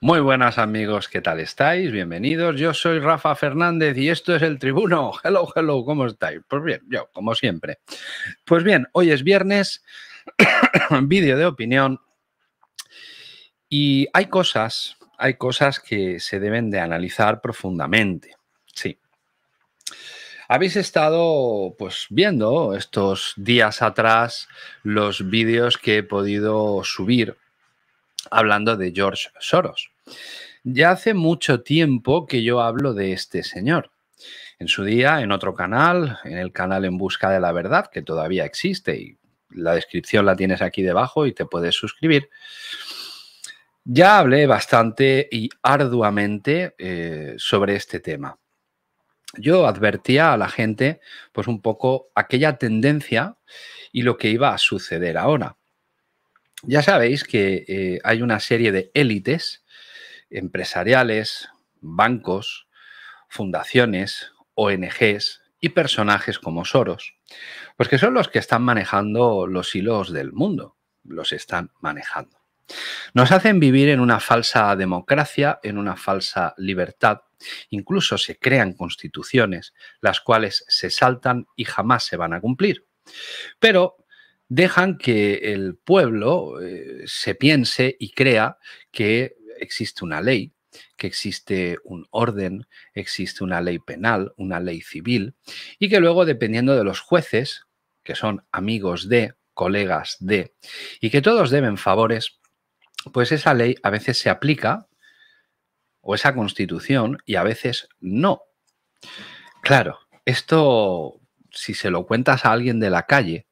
Muy buenas amigos, ¿qué tal estáis? Bienvenidos, yo soy Rafa Fernández y esto es El Tribuno. Hello, hello, ¿cómo estáis? Pues bien, yo, como siempre. Pues bien, hoy es viernes, vídeo de opinión y hay cosas, hay cosas que se deben de analizar profundamente, sí. Habéis estado pues viendo estos días atrás los vídeos que he podido subir hablando de George Soros. Ya hace mucho tiempo que yo hablo de este señor. En su día, en otro canal, en el canal En Busca de la Verdad, que todavía existe y la descripción la tienes aquí debajo y te puedes suscribir. Ya hablé bastante y arduamente eh, sobre este tema. Yo advertía a la gente, pues un poco aquella tendencia y lo que iba a suceder ahora. Ya sabéis que eh, hay una serie de élites empresariales, bancos, fundaciones, ONGs y personajes como Soros, pues que son los que están manejando los hilos del mundo, los están manejando. Nos hacen vivir en una falsa democracia, en una falsa libertad, incluso se crean constituciones, las cuales se saltan y jamás se van a cumplir. Pero dejan que el pueblo eh, se piense y crea que existe una ley, que existe un orden, existe una ley penal, una ley civil, y que luego, dependiendo de los jueces, que son amigos de, colegas de, y que todos deben favores, pues esa ley a veces se aplica, o esa constitución, y a veces no. Claro, esto, si se lo cuentas a alguien de la calle,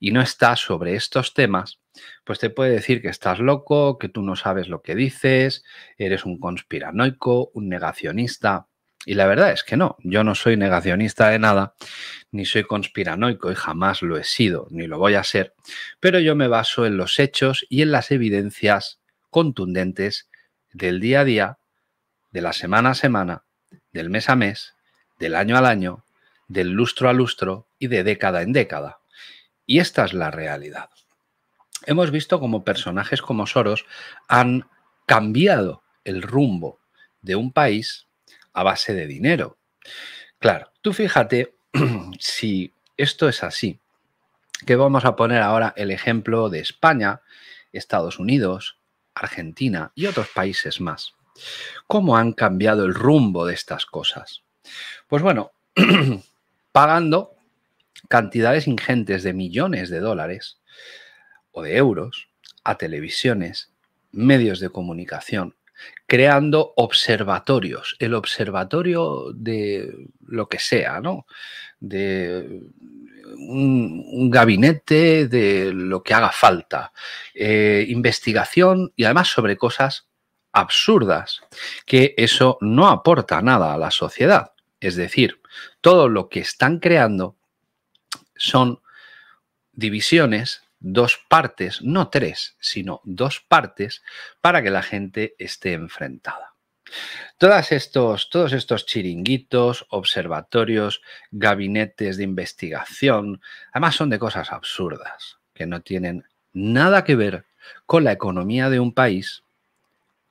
y no estás sobre estos temas, pues te puede decir que estás loco, que tú no sabes lo que dices, eres un conspiranoico, un negacionista. Y la verdad es que no, yo no soy negacionista de nada, ni soy conspiranoico y jamás lo he sido, ni lo voy a ser, pero yo me baso en los hechos y en las evidencias contundentes del día a día, de la semana a semana, del mes a mes, del año al año, del lustro a lustro y de década en década. Y esta es la realidad. Hemos visto cómo personajes como Soros han cambiado el rumbo de un país a base de dinero. Claro, tú fíjate si esto es así, que vamos a poner ahora el ejemplo de España, Estados Unidos, Argentina y otros países más. ¿Cómo han cambiado el rumbo de estas cosas? Pues bueno, pagando cantidades ingentes de millones de dólares o de euros a televisiones, medios de comunicación, creando observatorios, el observatorio de lo que sea, ¿no? De un, gabinete de lo que haga falta, eh, investigación y además sobre cosas absurdas, que eso no aporta nada a la sociedad. Es decir, todo lo que están creando son divisiones, dos partes, no tres, sino dos partes, para que la gente esté enfrentada. Todas estos, todos estos chiringuitos, observatorios, gabinetes de investigación, además son de cosas absurdas, que no tienen nada que ver con la economía de un país,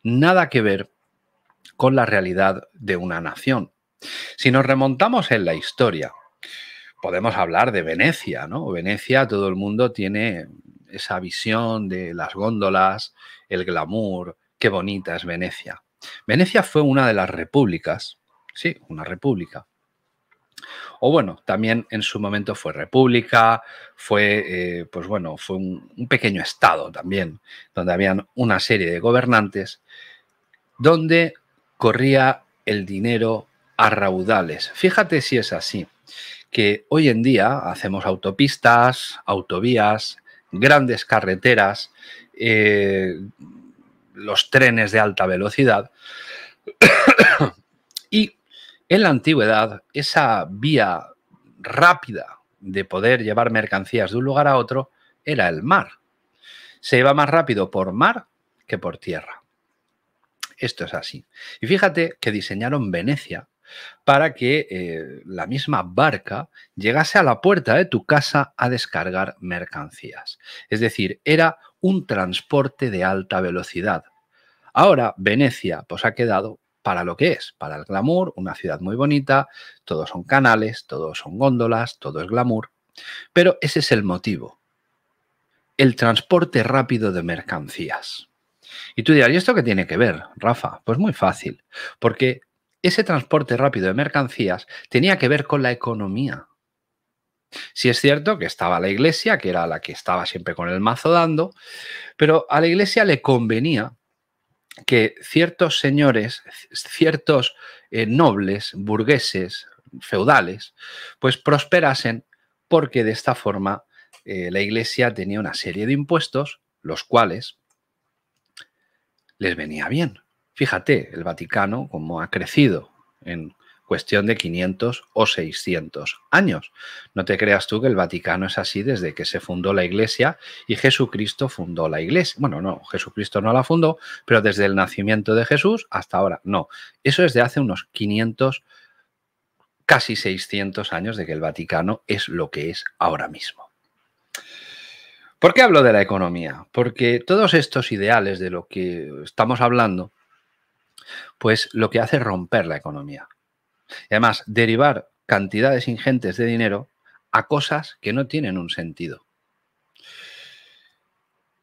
nada que ver con la realidad de una nación. Si nos remontamos en la historia, podemos hablar de Venecia, ¿no? Venecia, todo el mundo tiene esa visión de las góndolas, el glamour, qué bonita es Venecia. Venecia fue una de las repúblicas, sí, una república. O bueno, también en su momento fue república, fue, eh, pues bueno, fue un, un pequeño estado también, donde habían una serie de gobernantes, donde corría el dinero a raudales. Fíjate si es así que hoy en día hacemos autopistas, autovías, grandes carreteras, eh, los trenes de alta velocidad. y en la antigüedad, esa vía rápida de poder llevar mercancías de un lugar a otro era el mar. Se iba más rápido por mar que por tierra. Esto es así. Y fíjate que diseñaron Venecia para que eh, la misma barca llegase a la puerta de tu casa a descargar mercancías. Es decir, era un transporte de alta velocidad. Ahora Venecia pues ha quedado para lo que es, para el glamour, una ciudad muy bonita, todos son canales, todos son góndolas, todo es glamour, pero ese es el motivo, el transporte rápido de mercancías. Y tú dirás, ¿y esto qué tiene que ver, Rafa? Pues muy fácil, porque ese transporte rápido de mercancías tenía que ver con la economía. Si es cierto que estaba la iglesia, que era la que estaba siempre con el mazo dando, pero a la iglesia le convenía que ciertos señores, ciertos eh, nobles, burgueses, feudales, pues prosperasen porque de esta forma eh, la iglesia tenía una serie de impuestos, los cuales les venía bien. Fíjate, el Vaticano, como ha crecido en cuestión de 500 o 600 años. No te creas tú que el Vaticano es así desde que se fundó la Iglesia y Jesucristo fundó la Iglesia. Bueno, no, Jesucristo no la fundó, pero desde el nacimiento de Jesús hasta ahora, no. Eso es de hace unos 500, casi 600 años de que el Vaticano es lo que es ahora mismo. ¿Por qué hablo de la economía? Porque todos estos ideales de lo que estamos hablando pues lo que hace es romper la economía. Y además, derivar cantidades ingentes de dinero a cosas que no tienen un sentido.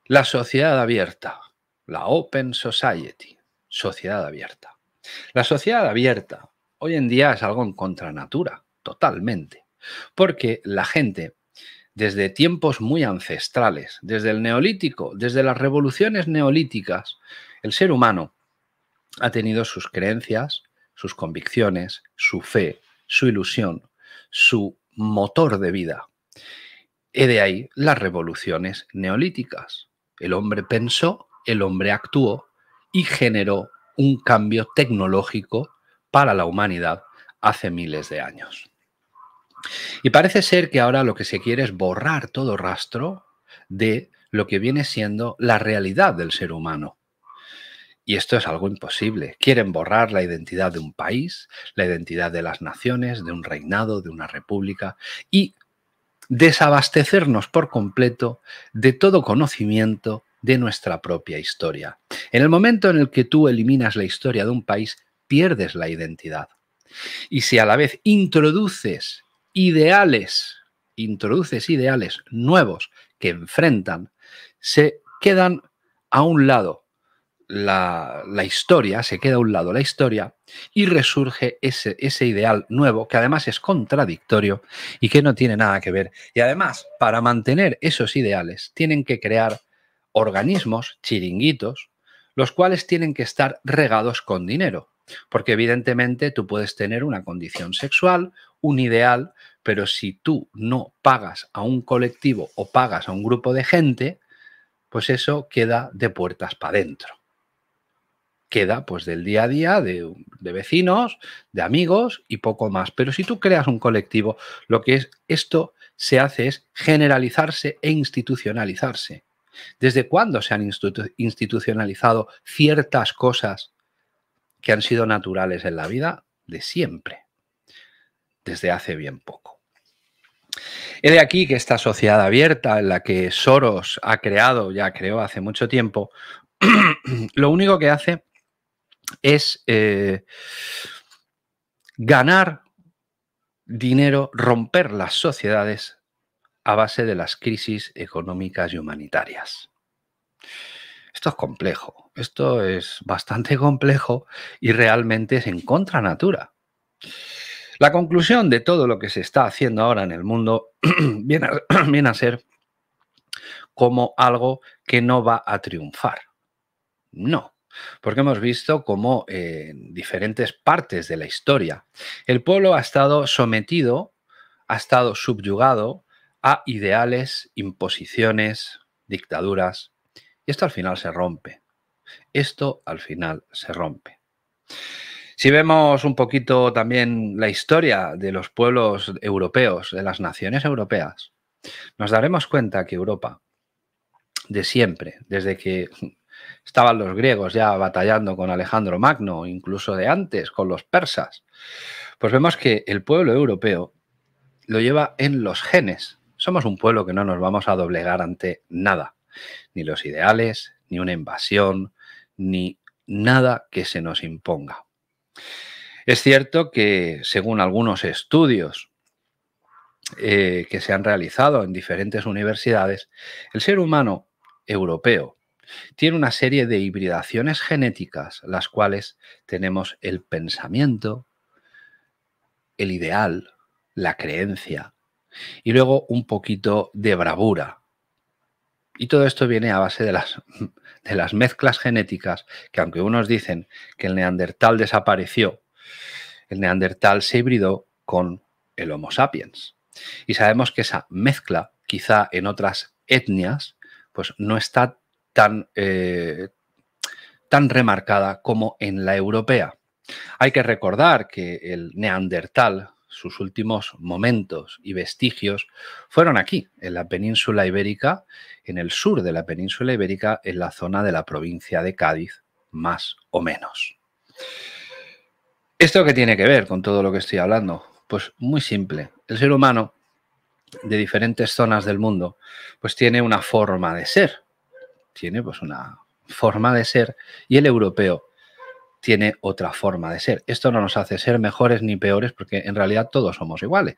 La sociedad abierta, la Open Society, sociedad abierta. La sociedad abierta hoy en día es algo en contranatura, totalmente, porque la gente desde tiempos muy ancestrales, desde el neolítico, desde las revoluciones neolíticas, el ser humano ha tenido sus creencias, sus convicciones, su fe, su ilusión, su motor de vida. He de ahí las revoluciones neolíticas. El hombre pensó, el hombre actuó y generó un cambio tecnológico para la humanidad hace miles de años. Y parece ser que ahora lo que se quiere es borrar todo rastro de lo que viene siendo la realidad del ser humano. Y esto es algo imposible. Quieren borrar la identidad de un país, la identidad de las naciones, de un reinado, de una república y desabastecernos por completo de todo conocimiento de nuestra propia historia. En el momento en el que tú eliminas la historia de un país, pierdes la identidad. Y si a la vez introduces ideales, introduces ideales nuevos que enfrentan, se quedan a un lado la, historia, se queda a un lado la historia y resurge ese, ese ideal nuevo que además es contradictorio y que no tiene nada que ver. Y además, para mantener esos ideales, tienen que crear organismos, chiringuitos, los cuales tienen que estar regados con dinero. Porque evidentemente tú puedes tener una condición sexual, un ideal, pero si tú no pagas a un colectivo o pagas a un grupo de gente, pues eso queda de puertas para adentro queda pues del día a día, de, vecinos, de amigos y poco más. Pero si tú creas un colectivo, lo que es esto se hace es generalizarse e institucionalizarse. ¿Desde cuándo se han institucionalizado ciertas cosas que han sido naturales en la vida? De siempre. Desde hace bien poco. He de aquí que esta sociedad abierta en la que Soros ha creado, ya creó hace mucho tiempo, lo único que hace es eh, ganar dinero, romper las sociedades a base de las crisis económicas y humanitarias. Esto es complejo, esto es bastante complejo y realmente es en contra natura. La conclusión de todo lo que se está haciendo ahora en el mundo viene a ser como algo que no va a triunfar. No, porque hemos visto cómo en eh, diferentes partes de la historia el pueblo ha estado sometido, ha estado subyugado a ideales, imposiciones, dictaduras, y esto al final se rompe. Esto al final se rompe. Si vemos un poquito también la historia de los pueblos europeos, de las naciones europeas, nos daremos cuenta que Europa, de siempre, desde que Estaban los griegos ya batallando con Alejandro Magno, incluso de antes, con los persas. Pues vemos que el pueblo europeo lo lleva en los genes. Somos un pueblo que no nos vamos a doblegar ante nada, ni los ideales, ni una invasión, ni nada que se nos imponga. Es cierto que, según algunos estudios eh, que se han realizado en diferentes universidades, el ser humano europeo tiene una serie de hibridaciones genéticas, las cuales tenemos el pensamiento, el ideal, la creencia y luego un poquito de bravura. Y todo esto viene a base de las, de las mezclas genéticas que aunque unos dicen que el neandertal desapareció, el neandertal se hibridó con el Homo sapiens. Y sabemos que esa mezcla, quizá en otras etnias, pues no está tan, eh, tan remarcada como en la europea. Hay que recordar que el neandertal, sus últimos momentos y vestigios fueron aquí, en la península ibérica, en el sur de la península ibérica, en la zona de la provincia de Cádiz, más o menos. ¿Esto qué tiene que ver con todo lo que estoy hablando? Pues muy simple. El ser humano de diferentes zonas del mundo, pues tiene una forma de ser, tiene pues una forma de ser y el europeo tiene otra forma de ser. Esto no nos hace ser mejores ni peores porque en realidad todos somos iguales.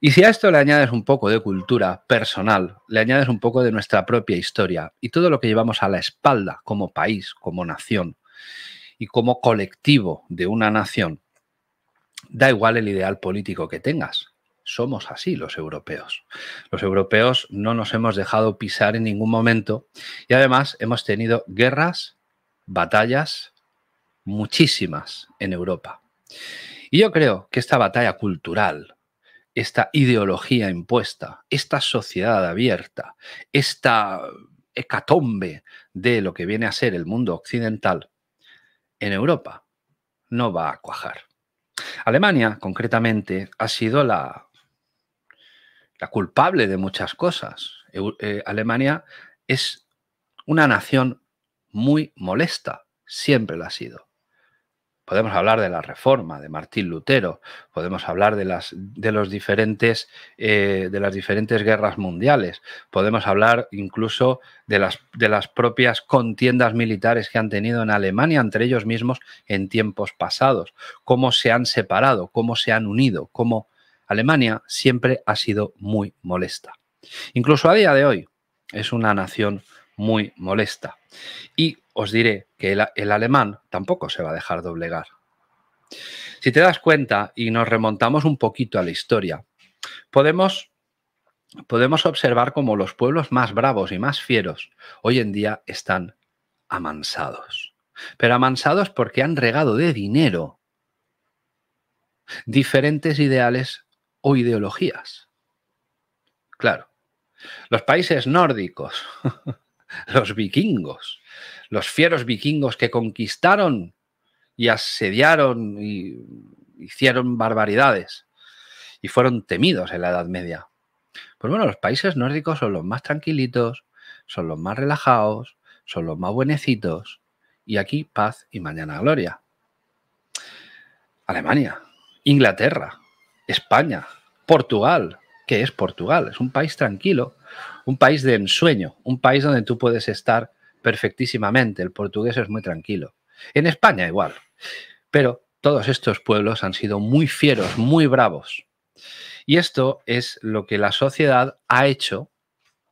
Y si a esto le añades un poco de cultura personal, le añades un poco de nuestra propia historia y todo lo que llevamos a la espalda como país, como nación y como colectivo de una nación, da igual el ideal político que tengas somos así los europeos. Los europeos no nos hemos dejado pisar en ningún momento y además hemos tenido guerras, batallas, muchísimas en Europa. Y yo creo que esta batalla cultural, esta ideología impuesta, esta sociedad abierta, esta hecatombe de lo que viene a ser el mundo occidental, en Europa no va a cuajar. Alemania, concretamente, ha sido la la culpable de muchas cosas. Eh, Alemania es una nación muy molesta, siempre la ha sido. Podemos hablar de la Reforma, de Martín Lutero, podemos hablar de las, de los diferentes, eh, de las diferentes guerras mundiales, podemos hablar incluso de las, de las propias contiendas militares que han tenido en Alemania entre ellos mismos en tiempos pasados, cómo se han separado, cómo se han unido, cómo Alemania siempre ha sido muy molesta. Incluso a día de hoy es una nación muy molesta. Y os diré que el, alemán tampoco se va a dejar doblegar. Si te das cuenta y nos remontamos un poquito a la historia, podemos, podemos observar cómo los pueblos más bravos y más fieros hoy en día están amansados. Pero amansados porque han regado de dinero diferentes ideales o ideologías. Claro, los países nórdicos, los vikingos, los fieros vikingos que conquistaron y asediaron y hicieron barbaridades y fueron temidos en la Edad Media. Pues bueno, los países nórdicos son los más tranquilitos, son los más relajados, son los más buenecitos y aquí paz y mañana gloria. Alemania, Inglaterra, España, Portugal, que es Portugal, es un país tranquilo, un país de ensueño, un país donde tú puedes estar perfectísimamente, el portugués es muy tranquilo. En España igual, pero todos estos pueblos han sido muy fieros, muy bravos. Y esto es lo que la sociedad ha hecho,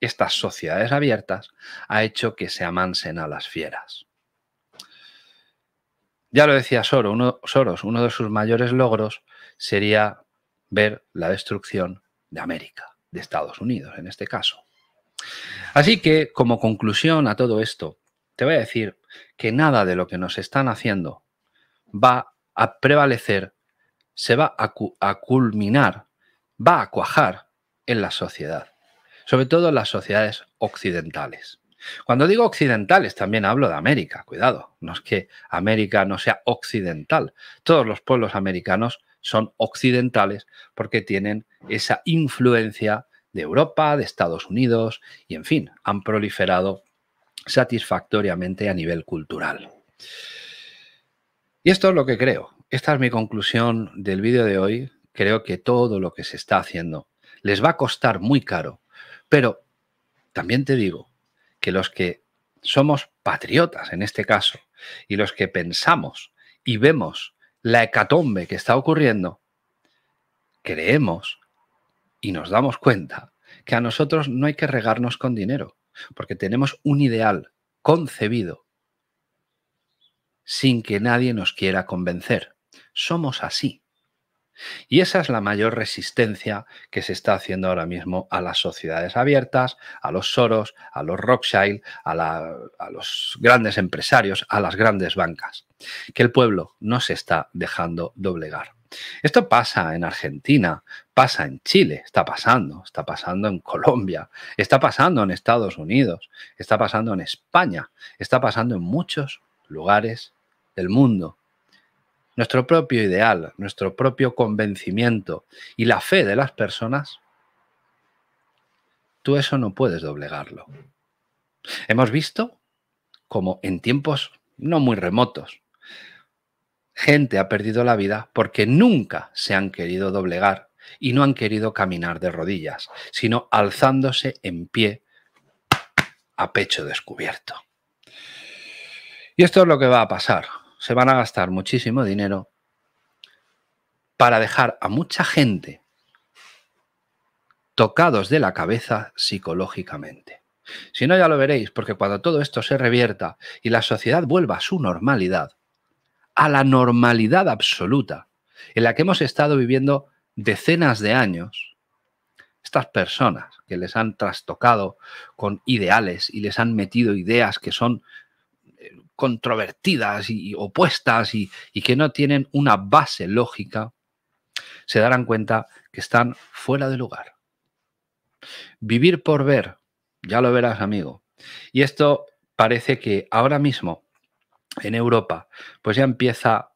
estas sociedades abiertas, ha hecho que se amansen a las fieras. Ya lo decía Soros, uno, Soros, uno de sus mayores logros sería ver la destrucción de América, de Estados Unidos en este caso. Así que, como conclusión a todo esto, te voy a decir que nada de lo que nos están haciendo va a prevalecer, se va a, culminar, va a cuajar en la sociedad, sobre todo en las sociedades occidentales. Cuando digo occidentales, también hablo de América, cuidado, no es que América no sea occidental. Todos los pueblos americanos son occidentales porque tienen esa influencia de Europa, de Estados Unidos y, en fin, han proliferado satisfactoriamente a nivel cultural. Y esto es lo que creo. Esta es mi conclusión del vídeo de hoy. Creo que todo lo que se está haciendo les va a costar muy caro, pero también te digo que los que somos patriotas en este caso y los que pensamos y vemos la hecatombe que está ocurriendo, creemos y nos damos cuenta que a nosotros no hay que regarnos con dinero, porque tenemos un ideal concebido sin que nadie nos quiera convencer. Somos así. Y esa es la mayor resistencia que se está haciendo ahora mismo a las sociedades abiertas, a los Soros, a los Rothschild, a los grandes empresarios, a las grandes bancas que el pueblo no se está dejando doblegar. Esto pasa en Argentina, pasa en Chile, está pasando, está pasando en Colombia, está pasando en Estados Unidos, está pasando en España, está pasando en muchos lugares del mundo. Nuestro propio ideal, nuestro propio convencimiento y la fe de las personas, tú eso no puedes doblegarlo. Hemos visto como en tiempos no muy remotos, Gente ha perdido la vida porque nunca se han querido doblegar y no han querido caminar de rodillas, sino alzándose en pie a pecho descubierto. Y esto es lo que va a pasar. Se van a gastar muchísimo dinero para dejar a mucha gente tocados de la cabeza psicológicamente. Si no, ya lo veréis, porque cuando todo esto se revierta y la sociedad vuelva a su normalidad, a la normalidad absoluta en la que hemos estado viviendo decenas de años, estas personas que les han trastocado con ideales y les han metido ideas que son eh, controvertidas y opuestas y, que no tienen una base lógica, se darán cuenta que están fuera de lugar. Vivir por ver, ya lo verás amigo. Y esto parece que ahora mismo en Europa, pues ya empieza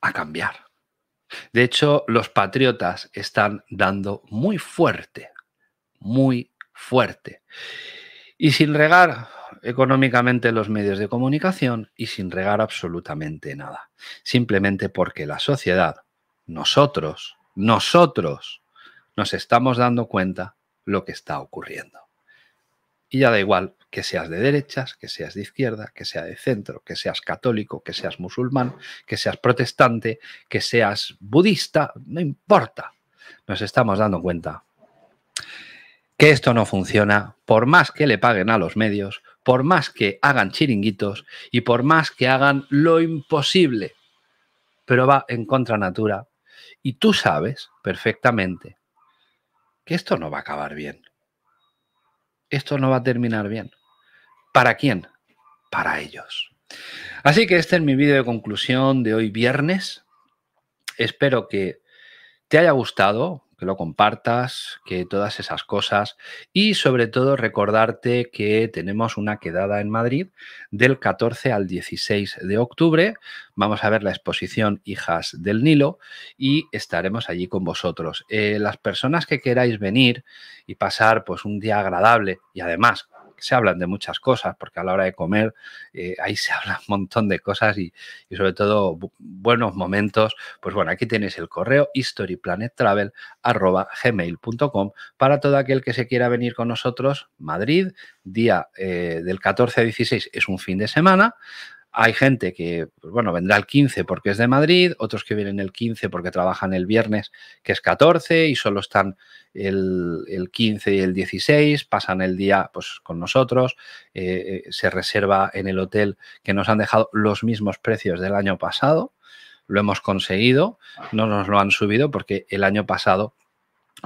a cambiar. De hecho, los patriotas están dando muy fuerte, muy fuerte. Y sin regar económicamente los medios de comunicación y sin regar absolutamente nada. Simplemente porque la sociedad, nosotros, nosotros, nos estamos dando cuenta lo que está ocurriendo. Y ya da igual que seas de derechas, que seas de izquierda, que sea de centro, que seas católico, que seas musulmán, que seas protestante, que seas budista, no importa. Nos estamos dando cuenta que esto no funciona, por más que le paguen a los medios, por más que hagan chiringuitos y por más que hagan lo imposible, pero va en contra natura. Y tú sabes perfectamente que esto no va a acabar bien. Esto no va a terminar bien. ¿Para quién? Para ellos. Así que este es mi vídeo de conclusión de hoy viernes. Espero que te haya gustado, que lo compartas, que todas esas cosas y sobre todo recordarte que tenemos una quedada en Madrid del 14 al 16 de octubre. Vamos a ver la exposición Hijas del Nilo y estaremos allí con vosotros. Eh, las personas que queráis venir y pasar pues un día agradable y además se hablan de muchas cosas, porque a la hora de comer eh, ahí se habla un montón de cosas y, sobre todo buenos momentos. Pues bueno, aquí tienes el correo historyplanettravel.gmail.com para todo aquel que se quiera venir con nosotros. Madrid, día eh, del 14 al 16 es un fin de semana. Hay gente que, pues bueno, vendrá el 15 porque es de Madrid, otros que vienen el 15 porque trabajan el viernes, que es 14, y solo están el, 15 y el 16, pasan el día pues, con nosotros, eh, eh, se reserva en el hotel que nos han dejado los mismos precios del año pasado, lo hemos conseguido, no nos lo han subido porque el año pasado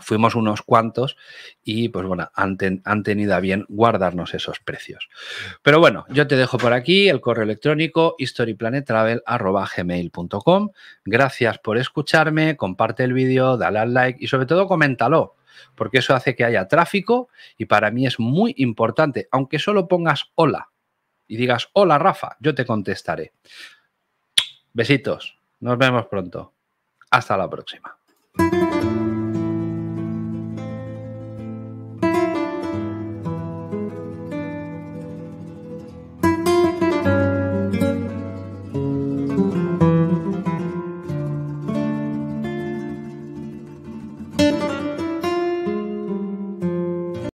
fuimos unos cuantos y pues bueno, han, tenido a bien guardarnos esos precios. Pero bueno, yo te dejo por aquí el correo electrónico historyplanettravel.gmail.com. Gracias por escucharme, comparte el vídeo, dale al like y sobre todo coméntalo, porque eso hace que haya tráfico y para mí es muy importante, aunque solo pongas hola y digas hola Rafa, yo te contestaré. Besitos, nos vemos pronto. Hasta la próxima.